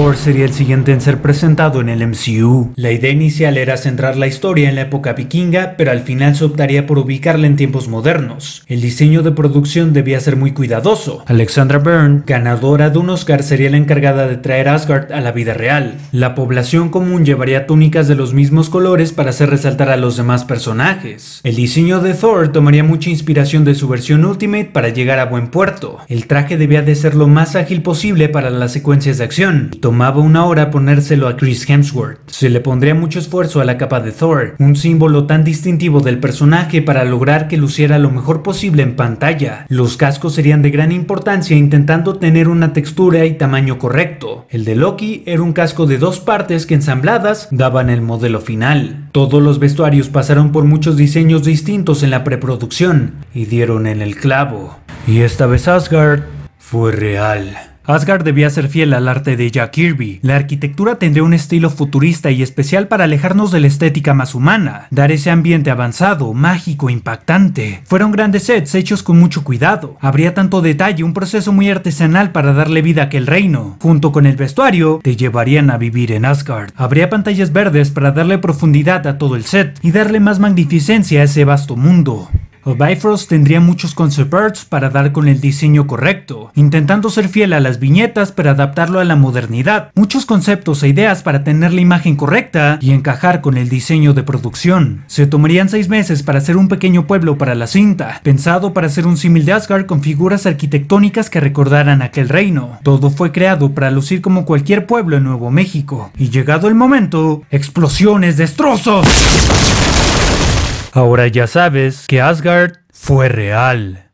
Thor sería el siguiente en ser presentado en el MCU. La idea inicial era centrar la historia en la época vikinga, pero al final se optaría por ubicarla en tiempos modernos. El diseño de producción debía ser muy cuidadoso. Alexandra Byrne, ganadora de un Oscar, sería la encargada de traer Asgard a la vida real. La población común llevaría túnicas de los mismos colores para hacer resaltar a los demás personajes. El diseño de Thor tomaría mucha inspiración de su versión Ultimate para llegar a buen puerto. El traje debía de ser lo más ágil posible para las secuencias de acción tomaba una hora ponérselo a Chris Hemsworth. Se le pondría mucho esfuerzo a la capa de Thor, un símbolo tan distintivo del personaje para lograr que luciera lo mejor posible en pantalla. Los cascos serían de gran importancia intentando tener una textura y tamaño correcto. El de Loki era un casco de dos partes que ensambladas daban el modelo final. Todos los vestuarios pasaron por muchos diseños distintos en la preproducción y dieron en el clavo. Y esta vez Asgard fue real. Asgard debía ser fiel al arte de Jack Kirby. La arquitectura tendría un estilo futurista y especial para alejarnos de la estética más humana, dar ese ambiente avanzado, mágico, impactante. Fueron grandes sets hechos con mucho cuidado. Habría tanto detalle, un proceso muy artesanal para darle vida a aquel reino. Junto con el vestuario, te llevarían a vivir en Asgard. Habría pantallas verdes para darle profundidad a todo el set y darle más magnificencia a ese vasto mundo. Bifrost tendría muchos concept para dar con el diseño correcto, intentando ser fiel a las viñetas para adaptarlo a la modernidad, muchos conceptos e ideas para tener la imagen correcta y encajar con el diseño de producción. Se tomarían seis meses para hacer un pequeño pueblo para la cinta, pensado para hacer un símil de Asgard con figuras arquitectónicas que recordaran aquel reino. Todo fue creado para lucir como cualquier pueblo en Nuevo México, y llegado el momento, explosiones, destrozos. Ahora ya sabes que Asgard fue real.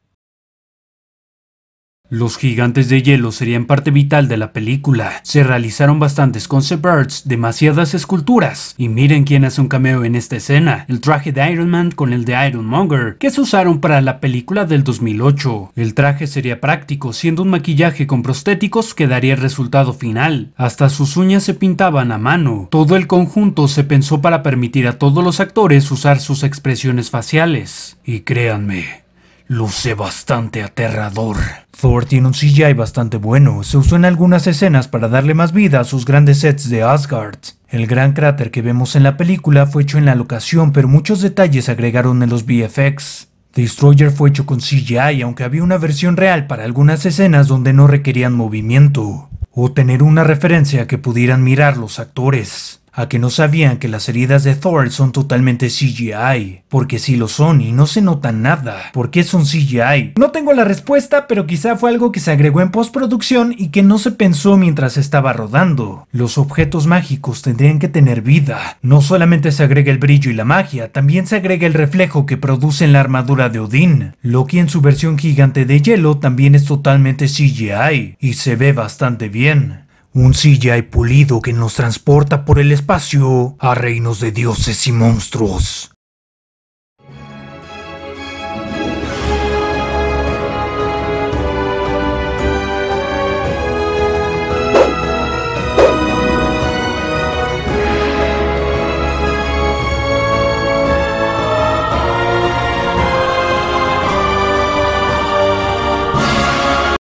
Los gigantes de hielo serían parte vital de la película. Se realizaron bastantes concept birds, demasiadas esculturas. Y miren quién hace un cameo en esta escena, el traje de Iron Man con el de Iron Monger, que se usaron para la película del 2008. El traje sería práctico, siendo un maquillaje con prostéticos que daría el resultado final. Hasta sus uñas se pintaban a mano. Todo el conjunto se pensó para permitir a todos los actores usar sus expresiones faciales. Y créanme, luce bastante aterrador. Thor tiene un CGI bastante bueno, se usó en algunas escenas para darle más vida a sus grandes sets de Asgard. El gran cráter que vemos en la película fue hecho en la locación, pero muchos detalles se agregaron en los VFX. Destroyer fue hecho con CGI, aunque había una versión real para algunas escenas donde no requerían movimiento, o tener una referencia que pudieran mirar los actores a que no sabían que las heridas de Thor son totalmente CGI, porque si lo son y no se nota nada, ¿por qué son CGI? No tengo la respuesta, pero quizá fue algo que se agregó en postproducción y que no se pensó mientras estaba rodando. Los objetos mágicos tendrían que tener vida, no solamente se agrega el brillo y la magia, también se agrega el reflejo que produce en la armadura de Odín. Loki en su versión gigante de hielo también es totalmente CGI y se ve bastante bien. Un silla y pulido que nos transporta por el espacio a reinos de dioses y monstruos.